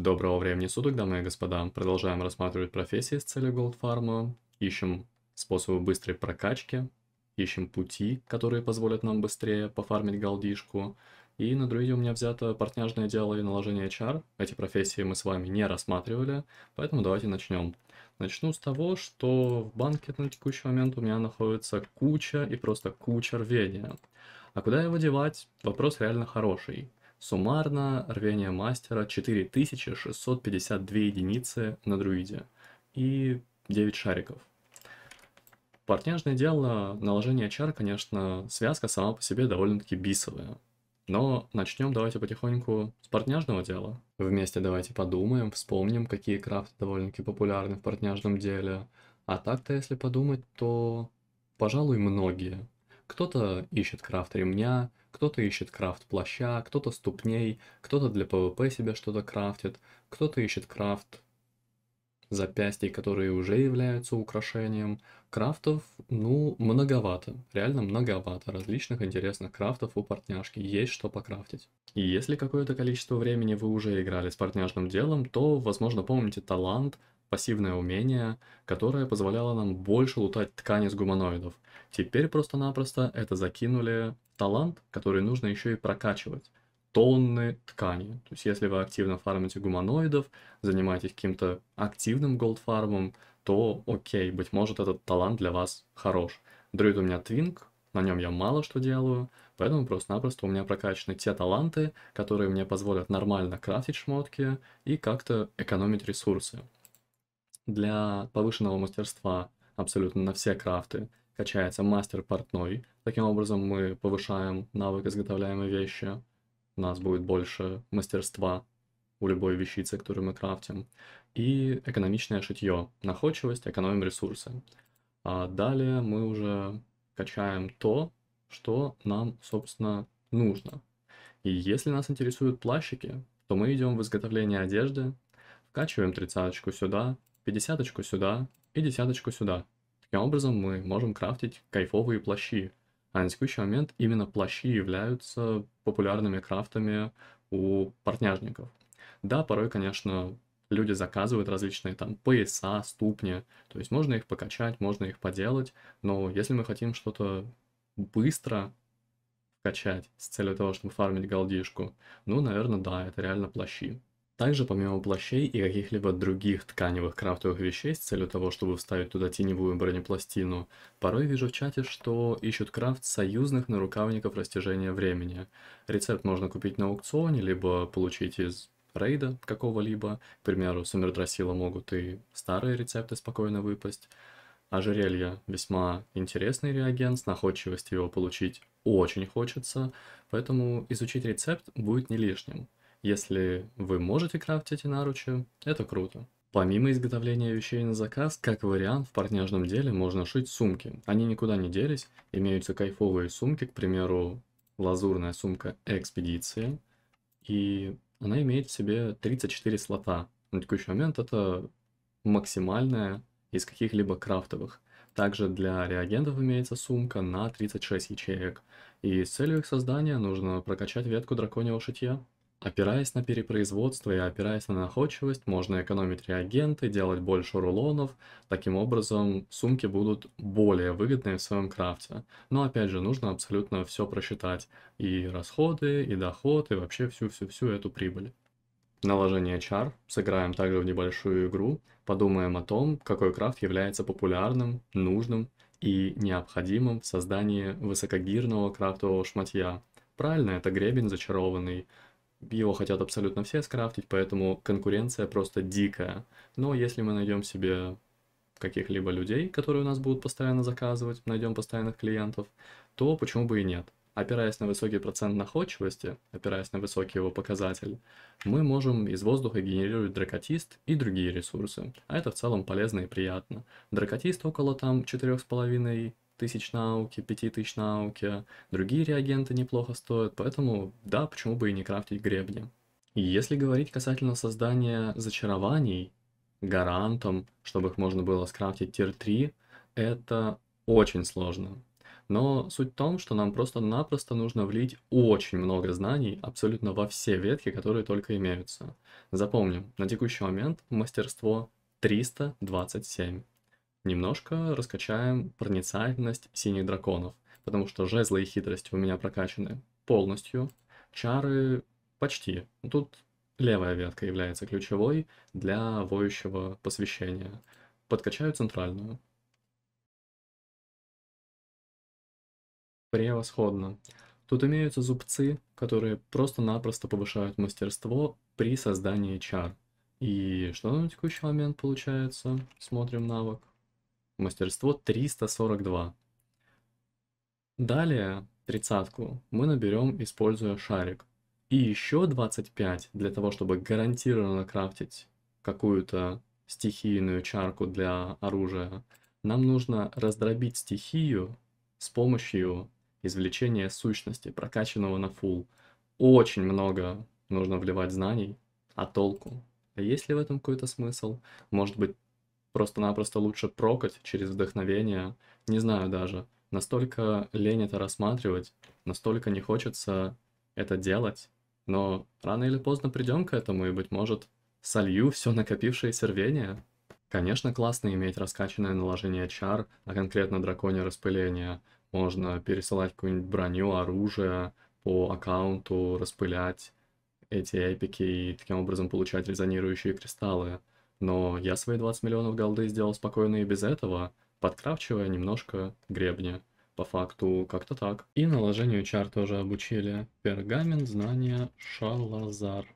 Доброго времени суток, дамы и господа. Продолжаем рассматривать профессии с целью голдфарма. Ищем способы быстрой прокачки, ищем пути, которые позволят нам быстрее пофармить голдишку. И на друиде у меня взято партняжное дело и наложение HR. Эти профессии мы с вами не рассматривали, поэтому давайте начнем. Начну с того, что в банке на текущий момент у меня находится куча и просто куча рвения. А куда его девать? Вопрос реально хороший. Суммарно рвение мастера 4652 единицы на друиде и 9 шариков. Партняжное дело, наложение чар, конечно, связка сама по себе довольно-таки бисовая. Но начнем давайте потихоньку с партняжного дела. Вместе давайте подумаем, вспомним, какие крафты довольно-таки популярны в партняжном деле. А так-то, если подумать, то, пожалуй, многие. Кто-то ищет крафт ремня, кто-то ищет крафт плаща, кто-то ступней, кто-то для ПВП себе что-то крафтит, кто-то ищет крафт запястий, которые уже являются украшением. Крафтов, ну, многовато, реально многовато различных интересных крафтов у партняшки, есть что покрафтить. И если какое-то количество времени вы уже играли с партняжным делом, то, возможно, помните талант пассивное умение, которое позволяло нам больше лутать ткани с гуманоидов. Теперь просто-напросто это закинули талант, который нужно еще и прокачивать. Тонны ткани. То есть если вы активно фармите гуманоидов, занимаетесь каким-то активным голдфармом, то окей, быть может этот талант для вас хорош. Друид у меня твинг, на нем я мало что делаю, поэтому просто-напросто у меня прокачаны те таланты, которые мне позволят нормально крафтить шмотки и как-то экономить ресурсы. Для повышенного мастерства абсолютно на все крафты качается мастер портной. Таким образом мы повышаем навык изготовляемой вещи. У нас будет больше мастерства у любой вещицы, которую мы крафтим. И экономичное шитье. Находчивость, экономим ресурсы. А далее мы уже качаем то, что нам, собственно, нужно. И если нас интересуют плащики, то мы идем в изготовление одежды, вкачиваем тридцаточку сюда, пятидесяточку сюда и десяточку сюда. Таким образом мы можем крафтить кайфовые плащи. А на текущий момент именно плащи являются популярными крафтами у портняжников. Да, порой, конечно, люди заказывают различные там пояса, ступни, то есть можно их покачать, можно их поделать, но если мы хотим что-то быстро качать с целью того, чтобы фармить голдишку, ну, наверное, да, это реально плащи. Также помимо плащей и каких-либо других тканевых крафтовых вещей с целью того, чтобы вставить туда теневую бронепластину, порой вижу в чате, что ищут крафт союзных нарукавников растяжения времени. Рецепт можно купить на аукционе, либо получить из рейда какого-либо. К примеру, с Умердрасила могут и старые рецепты спокойно выпасть. Ожерелье весьма интересный реагент, с находчивостью его получить очень хочется, поэтому изучить рецепт будет не лишним. Если вы можете крафтить наручи, это круто. Помимо изготовления вещей на заказ, как вариант, в партняжном деле можно шить сумки. Они никуда не делись, имеются кайфовые сумки, к примеру, лазурная сумка «Экспедиция», и она имеет в себе 34 слота. На текущий момент это максимальная из каких-либо крафтовых. Также для реагентов имеется сумка на 36 ячеек, и с целью их создания нужно прокачать ветку драконьего шитья. Опираясь на перепроизводство и опираясь на находчивость, можно экономить реагенты, делать больше рулонов. Таким образом, сумки будут более выгодные в своем крафте. Но опять же, нужно абсолютно все просчитать. И расходы, и доход, и вообще всю-всю-всю эту прибыль. Наложение чар. Сыграем также в небольшую игру. Подумаем о том, какой крафт является популярным, нужным и необходимым в создании высокогирного крафтового шматья. Правильно, это гребень зачарованный – его хотят абсолютно все скрафтить, поэтому конкуренция просто дикая. Но если мы найдем себе каких-либо людей, которые у нас будут постоянно заказывать, найдем постоянных клиентов, то почему бы и нет? Опираясь на высокий процент находчивости, опираясь на высокий его показатель, мы можем из воздуха генерировать дракотист и другие ресурсы. А это в целом полезно и приятно. Дракотист около там 4,5 тысяч науки, 5000 науки, другие реагенты неплохо стоят, поэтому да, почему бы и не крафтить гребни. И если говорить касательно создания зачарований, гарантом, чтобы их можно было скрафтить тир-3, это очень сложно. Но суть в том, что нам просто-напросто нужно влить очень много знаний абсолютно во все ветки, которые только имеются. Запомним, на текущий момент мастерство 327 немножко раскачаем проницательность синих драконов, потому что жезлы и хитрость у меня прокачаны полностью, чары почти. Тут левая ветка является ключевой для воющего посвящения. Подкачаю центральную. Превосходно. Тут имеются зубцы, которые просто-напросто повышают мастерство при создании чар. И что на текущий момент получается? Смотрим навык мастерство 342. Далее тридцатку мы наберем, используя шарик. И еще 25 для того, чтобы гарантированно крафтить какую-то стихийную чарку для оружия, нам нужно раздробить стихию с помощью извлечения сущности, прокачанного на фул. Очень много нужно вливать знаний, а толку? А есть ли в этом какой-то смысл? Может быть, просто-напросто лучше прокать через вдохновение, не знаю даже. Настолько лень это рассматривать, настолько не хочется это делать, но рано или поздно придем к этому, и, быть может, солью все накопившееся рвение. Конечно, классно иметь раскачанное наложение чар, а конкретно драконье распыление. Можно пересылать какую-нибудь броню, оружие по аккаунту, распылять эти эпики и таким образом получать резонирующие кристаллы. Но я свои 20 миллионов голды сделал спокойно и без этого, подкрафчивая немножко гребня. По факту, как-то так. И наложению чар тоже обучили. Пергамент, знания, шалазар.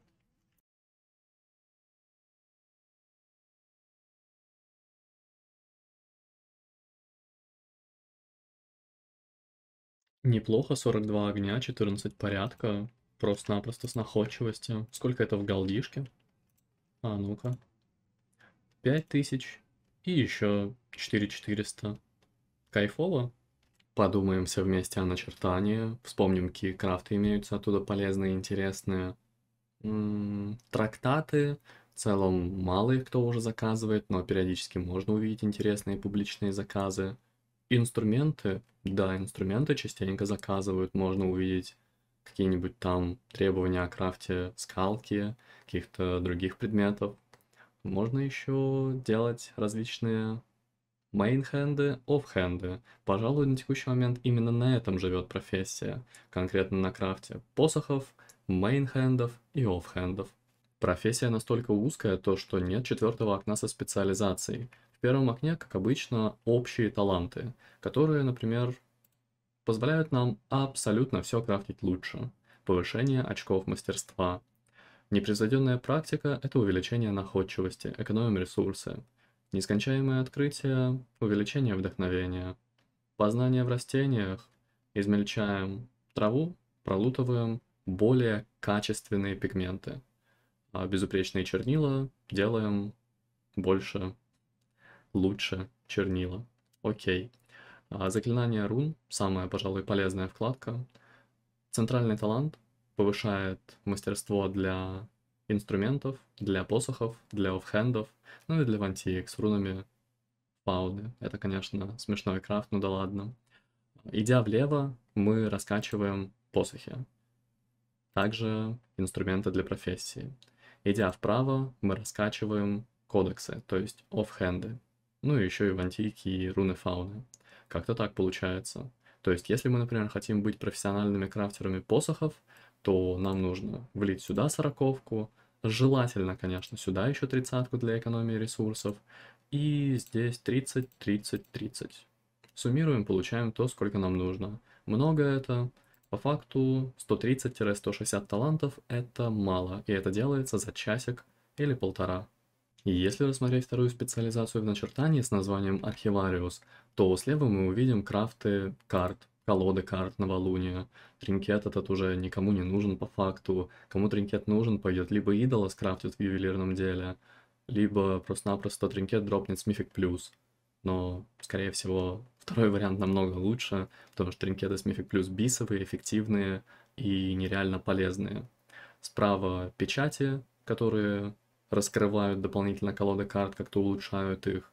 Неплохо, 42 огня, 14 порядка. Просто-напросто с находчивостью. Сколько это в голдишке? А, ну-ка. 5000 и еще 4400. Кайфово. Подумаем все вместе о начертании, вспомним, какие крафты имеются оттуда полезные и интересные. трактаты, в целом мало их кто уже заказывает, но периодически можно увидеть интересные публичные заказы. Инструменты, да, инструменты частенько заказывают, можно увидеть какие-нибудь там требования о крафте скалки, каких-то других предметов. Можно еще делать различные мейнхенды, оффхенды. Пожалуй, на текущий момент именно на этом живет профессия, конкретно на крафте посохов, мейнхендов и оффхендов. Профессия настолько узкая, то что нет четвертого окна со специализацией. В первом окне, как обычно, общие таланты, которые, например, позволяют нам абсолютно все крафтить лучше. Повышение очков мастерства, Непревзойденная практика – это увеличение находчивости, экономим ресурсы. Нескончаемое открытие – увеличение вдохновения. Познание в растениях – измельчаем траву, пролутываем более качественные пигменты. А безупречные чернила делаем больше, лучше чернила. Окей. А заклинание рун – самая, пожалуй, полезная вкладка. Центральный талант повышает мастерство для инструментов, для посохов, для оффхендов, ну и для вантиек с рунами пауды. Это, конечно, смешной крафт, но ну да ладно. Идя влево, мы раскачиваем посохи. Также инструменты для профессии. Идя вправо, мы раскачиваем кодексы, то есть оффхенды. Ну и еще и вантики и руны фауны. Как-то так получается. То есть, если мы, например, хотим быть профессиональными крафтерами посохов, то нам нужно влить сюда сороковку, желательно, конечно, сюда еще тридцатку для экономии ресурсов, и здесь 30, 30, 30. Суммируем, получаем то, сколько нам нужно. Много это, по факту 130-160 талантов это мало, и это делается за часик или полтора. Если рассмотреть вторую специализацию в начертании с названием архивариус, то слева мы увидим крафты карт, колоды карт новолуния. Тринкет этот уже никому не нужен по факту. Кому тринкет нужен, пойдет либо идола скрафтит в ювелирном деле, либо просто-напросто тринкет дропнет смифик плюс. Но, скорее всего, второй вариант намного лучше, потому что тринкеты смифик плюс бисовые, эффективные и нереально полезные. Справа печати, которые раскрывают дополнительно колоды карт, как-то улучшают их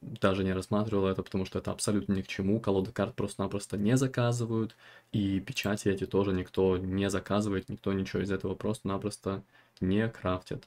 даже не рассматривал это, потому что это абсолютно ни к чему. Колоды карт просто-напросто не заказывают, и печати эти тоже никто не заказывает, никто ничего из этого просто-напросто не крафтит.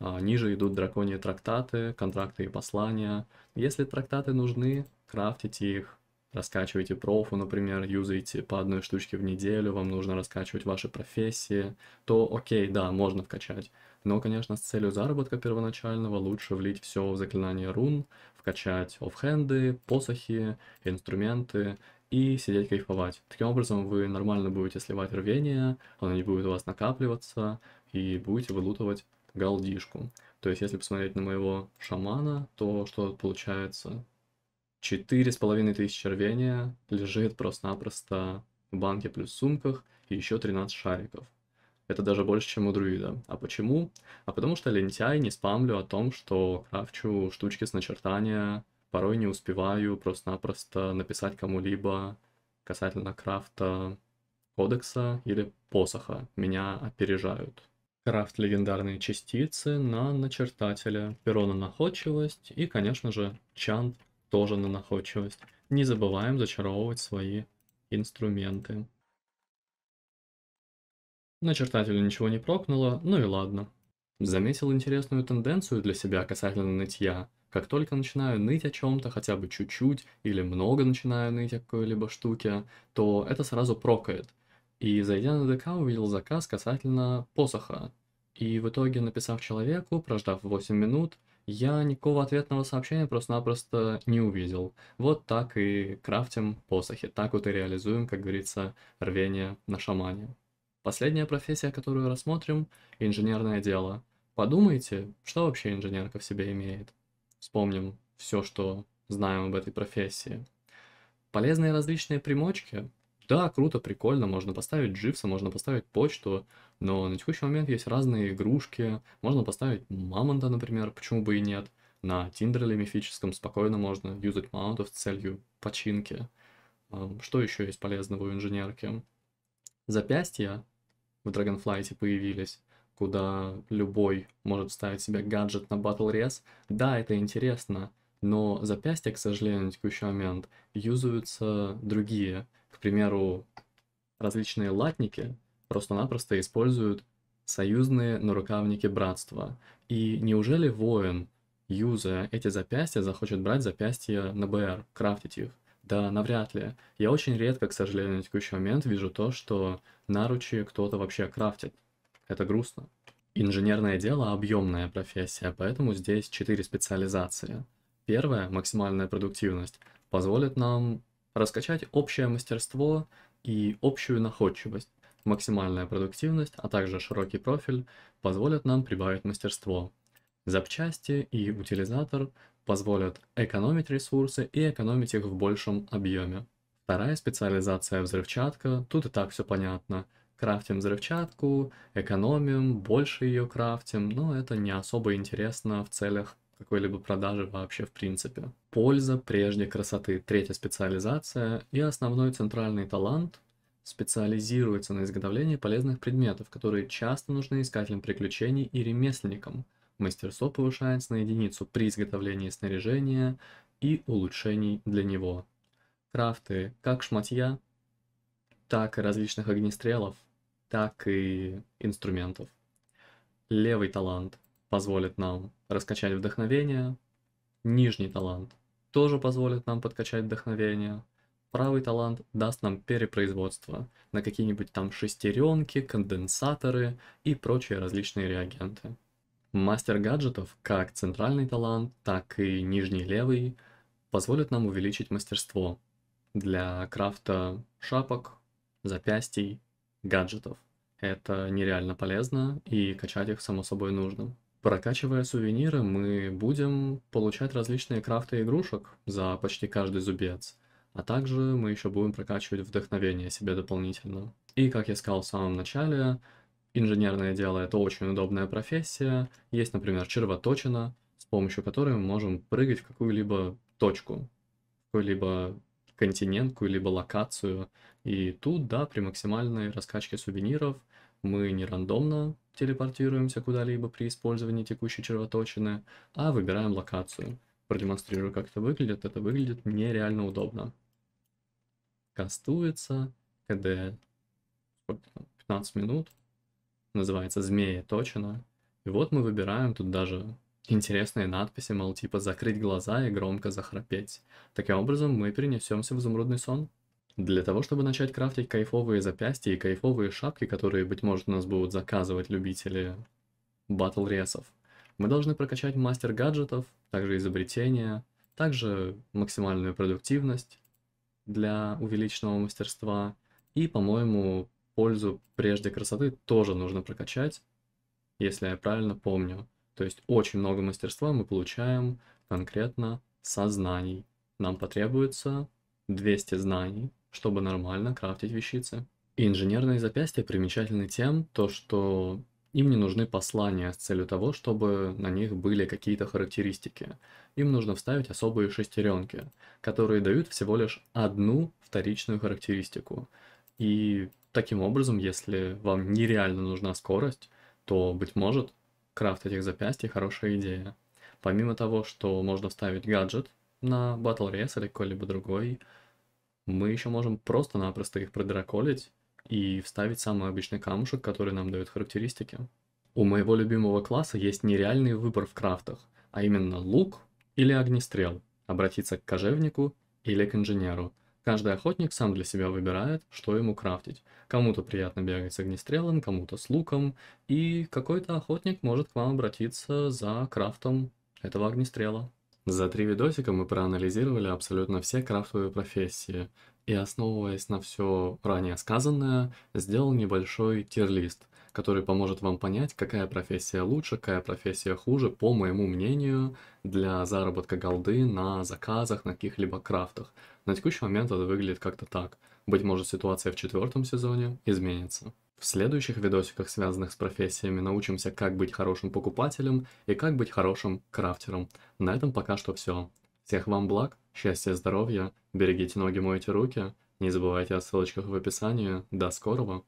А, ниже идут драконьи трактаты, контракты и послания. Если трактаты нужны, крафтите их, раскачивайте профу, например, юзайте по одной штучке в неделю, вам нужно раскачивать ваши профессии, то окей, да, можно вкачать. Но, конечно, с целью заработка первоначального лучше влить все в заклинание рун, вкачать оффхенды, посохи, инструменты и сидеть кайфовать. Таким образом, вы нормально будете сливать рвение, оно не будет у вас накапливаться, и будете вылутывать голдишку. То есть, если посмотреть на моего шамана, то что получается? Четыре с половиной тысячи рвения лежит просто-напросто в банке плюс сумках и еще 13 шариков. Это даже больше, чем у друида. А почему? А потому что лентяй не спамлю о том, что крафчу штучки с начертания, порой не успеваю просто-напросто написать кому-либо касательно крафта кодекса или посоха. Меня опережают. Крафт легендарные частицы на начертателя, перо на находчивость и, конечно же, чант тоже на находчивость. Не забываем зачаровывать свои инструменты. Начертателю ничего не прокнуло, ну и ладно. Заметил интересную тенденцию для себя касательно нытья. Как только начинаю ныть о чем-то, хотя бы чуть-чуть, или много начинаю ныть о какой-либо штуке, то это сразу прокает. И зайдя на ДК, увидел заказ касательно посоха. И в итоге, написав человеку, прождав 8 минут, я никакого ответного сообщения просто-напросто не увидел. Вот так и крафтим посохи, так вот и реализуем, как говорится, рвение на шамане. Последняя профессия, которую рассмотрим – инженерное дело. Подумайте, что вообще инженерка в себе имеет. Вспомним все, что знаем об этой профессии. Полезные различные примочки. Да, круто, прикольно, можно поставить джипса, можно поставить почту, но на текущий момент есть разные игрушки. Можно поставить мамонта, например, почему бы и нет. На тиндерле мифическом спокойно можно юзать маунтов с целью починки. Эм, что еще есть полезного у инженерки? Запястья в Dragonflight появились, куда любой может ставить себе гаджет на Battle Res. Да, это интересно, но запястья, к сожалению, на текущий момент юзаются другие. К примеру, различные латники просто-напросто используют союзные нарукавники братства. И неужели воин, юзая эти запястья, захочет брать запястья на БР, крафтить их? Да, навряд ли. Я очень редко, к сожалению, на текущий момент вижу то, что наручи кто-то вообще крафтит. Это грустно. Инженерное дело – объемная профессия, поэтому здесь четыре специализации. Первая – максимальная продуктивность – позволит нам раскачать общее мастерство и общую находчивость. Максимальная продуктивность, а также широкий профиль позволят нам прибавить мастерство. Запчасти и утилизатор позволят экономить ресурсы и экономить их в большем объеме. Вторая специализация взрывчатка, тут и так все понятно. Крафтим взрывчатку, экономим, больше ее крафтим, но это не особо интересно в целях какой-либо продажи вообще в принципе. Польза прежде красоты. Третья специализация и основной центральный талант специализируется на изготовлении полезных предметов, которые часто нужны искателям приключений и ремесленникам – Мастерство повышается на единицу при изготовлении снаряжения и улучшений для него. Крафты как шматья, так и различных огнестрелов, так и инструментов. Левый талант позволит нам раскачать вдохновение, нижний талант тоже позволит нам подкачать вдохновение, правый талант даст нам перепроизводство на какие-нибудь там шестеренки, конденсаторы и прочие различные реагенты. Мастер гаджетов, как центральный талант, так и нижний левый, позволят нам увеличить мастерство для крафта шапок, запястий, гаджетов. Это нереально полезно и качать их само собой нужно. Прокачивая сувениры, мы будем получать различные крафты игрушек за почти каждый зубец, а также мы еще будем прокачивать вдохновение себе дополнительно. И, как я сказал в самом начале, Инженерное дело – это очень удобная профессия. Есть, например, червоточина, с помощью которой мы можем прыгать в какую-либо точку, какую либо континент, какую-либо локацию. И тут, да, при максимальной раскачке сувениров мы не рандомно телепортируемся куда-либо при использовании текущей червоточины, а выбираем локацию. Продемонстрирую, как это выглядит. Это выглядит нереально удобно. Кастуется, КД 15 минут называется «Змея точно». И вот мы выбираем тут даже интересные надписи, мол, типа «закрыть глаза и громко захрапеть». Таким образом, мы перенесемся в изумрудный сон. Для того, чтобы начать крафтить кайфовые запястья и кайфовые шапки, которые, быть может, у нас будут заказывать любители батл-ресов, мы должны прокачать мастер гаджетов, также изобретения, также максимальную продуктивность для увеличенного мастерства и, по-моему, пользу прежде красоты тоже нужно прокачать, если я правильно помню. То есть очень много мастерства мы получаем конкретно со знаний. Нам потребуется 200 знаний, чтобы нормально крафтить вещицы. И инженерные запястья примечательны тем, то что им не нужны послания с целью того, чтобы на них были какие-то характеристики. Им нужно вставить особые шестеренки, которые дают всего лишь одну вторичную характеристику. И таким образом, если вам нереально нужна скорость, то, быть может, крафт этих запястий хорошая идея. Помимо того, что можно вставить гаджет на Battle Res или какой-либо другой, мы еще можем просто-напросто их продраколить и вставить самый обычный камушек, который нам дает характеристики. У моего любимого класса есть нереальный выбор в крафтах, а именно лук или огнестрел, обратиться к кожевнику или к инженеру – Каждый охотник сам для себя выбирает, что ему крафтить. Кому-то приятно бегать с огнестрелом, кому-то с луком, и какой-то охотник может к вам обратиться за крафтом этого огнестрела. За три видосика мы проанализировали абсолютно все крафтовые профессии, и основываясь на все ранее сказанное, сделал небольшой тирлист, который поможет вам понять, какая профессия лучше, какая профессия хуже, по моему мнению, для заработка голды на заказах, на каких-либо крафтах. На текущий момент это выглядит как-то так. Быть может ситуация в четвертом сезоне изменится. В следующих видосиках, связанных с профессиями, научимся, как быть хорошим покупателем и как быть хорошим крафтером. На этом пока что все. Всех вам благ, счастья, здоровья, берегите ноги, мойте руки, не забывайте о ссылочках в описании. До скорого!